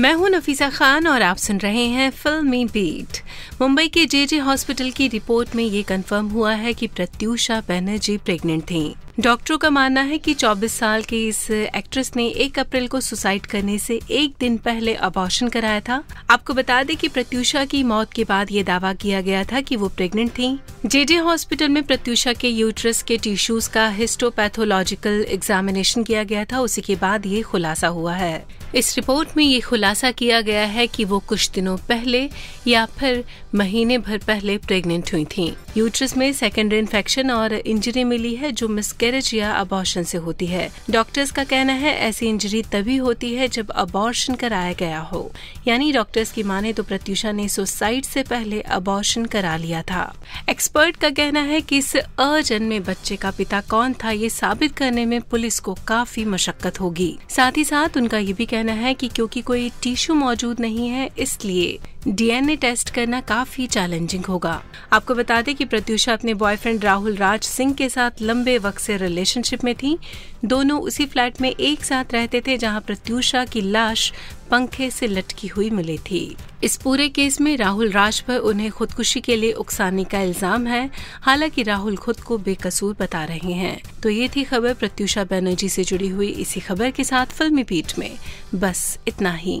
मैं हूं नफीसा खान और आप सुन रहे हैं फिल्मी बीट मुंबई के जे जे हॉस्पिटल की रिपोर्ट में ये कंफर्म हुआ है कि प्रत्यूषा बैनर्जी प्रेग्नेंट थीं। डॉक्टरों का मानना है कि 24 साल की इस एक्ट्रेस ने 1 अप्रैल को सुसाइड करने से एक दिन पहले अबॉर्शन कराया था आपको बता दें कि प्रत्यूषा की मौत के बाद ये दावा किया गया था कि वो प्रेग्नेंट जे जेजे हॉस्पिटल में प्रत्यूषा के यूट्रस के टिश्यूज का हिस्टोपैथोलॉजिकल एग्जामिनेशन किया गया था उसी के बाद ये खुलासा हुआ है इस रिपोर्ट में ये खुलासा किया गया है कि वो कुछ दिनों पहले या फिर महीने भर पहले प्रेग्नेंट हुई थी यूट्रस में सेकेंडरी इन्फेक्शन और इंजरी मिली है जो मिसकैरेज या अबॉर्शन से होती है डॉक्टर्स का कहना है ऐसी इंजरी तभी होती है जब अबॉर्शन कराया गया हो यानी डॉक्टर्स की माने तो प्रत्युषा ने सुसाइड से पहले अबॉर्शन करा लिया था एक्सपर्ट का कहना है कि इस अजन्मे बच्चे का पिता कौन था ये साबित करने में पुलिस को काफी मशक्कत होगी साथ ही साथ उनका ये भी कहना कहना है कि क्योंकि कोई टिश्यू मौजूद नहीं है इसलिए डीएनए टेस्ट करना काफी चैलेंजिंग होगा आपको बता दें कि प्रत्युषा अपने बॉयफ्रेंड राहुल राज सिंह के साथ लंबे वक्त से रिलेशनशिप में थी दोनों उसी फ्लैट में एक साथ रहते थे जहां प्रत्युषा की लाश पंखे से लटकी हुई मिली थी इस पूरे केस में राहुल राज पर उन्हें खुदकुशी के लिए उकसाने का इल्जाम है हालांकि राहुल खुद को बेकसूर बता रहे हैं तो ये थी खबर प्रत्युषा बैनर्जी से जुड़ी हुई इसी खबर के साथ फिल्मी पीठ में बस इतना ही